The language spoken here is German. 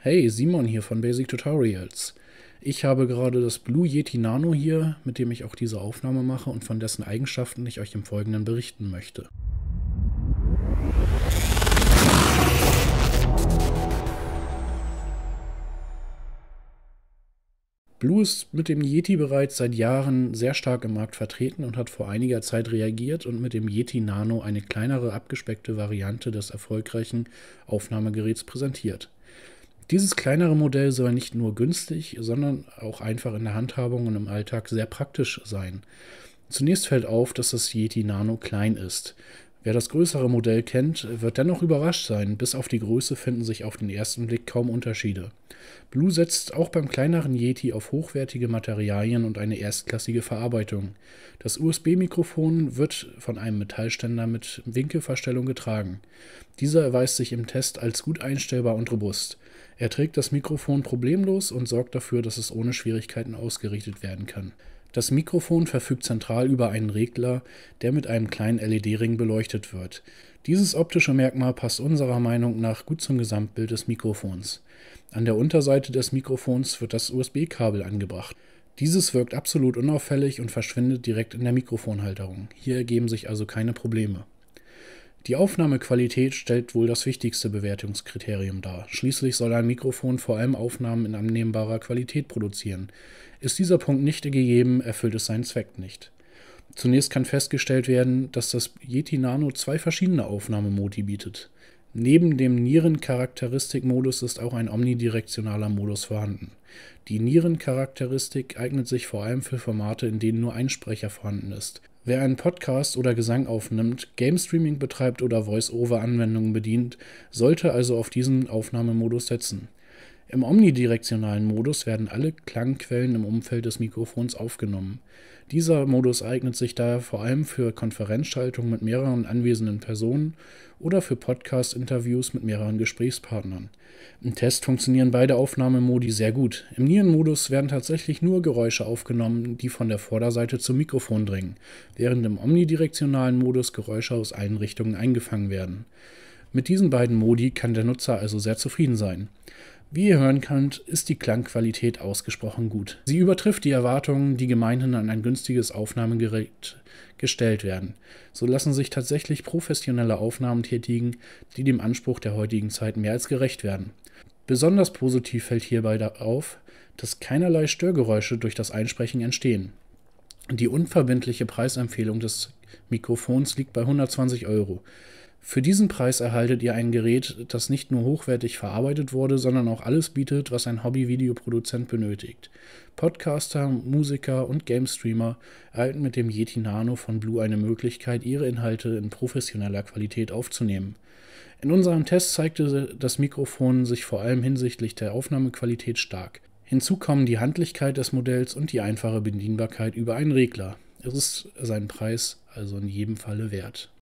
Hey, Simon hier von Basic Tutorials. Ich habe gerade das Blue Yeti Nano hier, mit dem ich auch diese Aufnahme mache und von dessen Eigenschaften ich euch im Folgenden berichten möchte. Blue ist mit dem Yeti bereits seit Jahren sehr stark im Markt vertreten und hat vor einiger Zeit reagiert und mit dem Yeti Nano eine kleinere, abgespeckte Variante des erfolgreichen Aufnahmegeräts präsentiert. Dieses kleinere Modell soll nicht nur günstig, sondern auch einfach in der Handhabung und im Alltag sehr praktisch sein. Zunächst fällt auf, dass das Yeti Nano klein ist. Wer das größere Modell kennt, wird dennoch überrascht sein, bis auf die Größe finden sich auf den ersten Blick kaum Unterschiede. Blue setzt auch beim kleineren Yeti auf hochwertige Materialien und eine erstklassige Verarbeitung. Das USB-Mikrofon wird von einem Metallständer mit Winkelverstellung getragen. Dieser erweist sich im Test als gut einstellbar und robust. Er trägt das Mikrofon problemlos und sorgt dafür, dass es ohne Schwierigkeiten ausgerichtet werden kann. Das Mikrofon verfügt zentral über einen Regler, der mit einem kleinen LED-Ring beleuchtet wird. Dieses optische Merkmal passt unserer Meinung nach gut zum Gesamtbild des Mikrofons. An der Unterseite des Mikrofons wird das USB-Kabel angebracht. Dieses wirkt absolut unauffällig und verschwindet direkt in der Mikrofonhalterung. Hier ergeben sich also keine Probleme. Die Aufnahmequalität stellt wohl das wichtigste Bewertungskriterium dar. Schließlich soll ein Mikrofon vor allem Aufnahmen in annehmbarer Qualität produzieren. Ist dieser Punkt nicht gegeben, erfüllt es seinen Zweck nicht. Zunächst kann festgestellt werden, dass das Yeti Nano zwei verschiedene Aufnahmemodi bietet. Neben dem Nierencharakteristik-Modus ist auch ein omnidirektionaler Modus vorhanden. Die Nierencharakteristik eignet sich vor allem für Formate, in denen nur ein Sprecher vorhanden ist. Wer einen Podcast oder Gesang aufnimmt, Game Streaming betreibt oder Voice-over-Anwendungen bedient, sollte also auf diesen Aufnahmemodus setzen. Im omnidirektionalen Modus werden alle Klangquellen im Umfeld des Mikrofons aufgenommen. Dieser Modus eignet sich daher vor allem für Konferenzschaltungen mit mehreren anwesenden Personen oder für Podcast-Interviews mit mehreren Gesprächspartnern. Im Test funktionieren beide Aufnahmemodi sehr gut. Im Nierenmodus werden tatsächlich nur Geräusche aufgenommen, die von der Vorderseite zum Mikrofon dringen, während im omnidirektionalen Modus Geräusche aus allen Richtungen eingefangen werden. Mit diesen beiden Modi kann der Nutzer also sehr zufrieden sein. Wie ihr hören könnt, ist die Klangqualität ausgesprochen gut. Sie übertrifft die Erwartungen, die gemeinhin an ein günstiges Aufnahmegerät gestellt werden. So lassen sich tatsächlich professionelle Aufnahmen tätigen, die dem Anspruch der heutigen Zeit mehr als gerecht werden. Besonders positiv fällt hierbei auf, dass keinerlei Störgeräusche durch das Einsprechen entstehen. Die unverbindliche Preisempfehlung des Mikrofons liegt bei 120 Euro. Für diesen Preis erhaltet ihr ein Gerät, das nicht nur hochwertig verarbeitet wurde, sondern auch alles bietet, was ein Hobby-Videoproduzent benötigt. Podcaster, Musiker und Game-Streamer erhalten mit dem Yeti Nano von Blue eine Möglichkeit, ihre Inhalte in professioneller Qualität aufzunehmen. In unserem Test zeigte das Mikrofon sich vor allem hinsichtlich der Aufnahmequalität stark. Hinzu kommen die Handlichkeit des Modells und die einfache Bedienbarkeit über einen Regler. Es ist seinen Preis also in jedem Falle wert.